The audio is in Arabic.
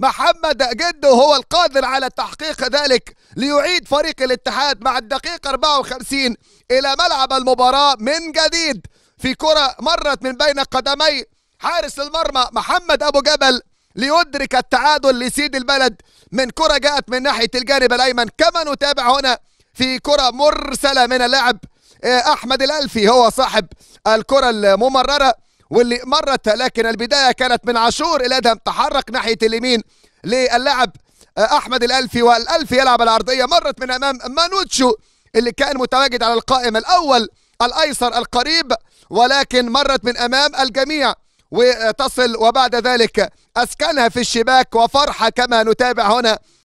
محمد جده هو القادر على تحقيق ذلك ليعيد فريق الاتحاد مع الدقيقة 54 إلى ملعب المباراة من جديد في كرة مرت من بين قدمي حارس المرمى محمد أبو جبل ليدرك التعادل لسيد البلد من كرة جاءت من ناحية الجانب الأيمن كما نتابع هنا في كرة مرسلة من اللاعب آه، أحمد الألفي هو صاحب الكرة الممررة واللي مرت لكن البداية كانت من عاشور الادهم تحرك ناحية اليمين للاعب آه، احمد الالفي والالفي يلعب العرضية مرت من امام مانوتشو اللي كان متواجد على القائم الاول الايسر القريب ولكن مرت من امام الجميع وتصل وبعد ذلك اسكنها في الشباك وفرحة كما نتابع هنا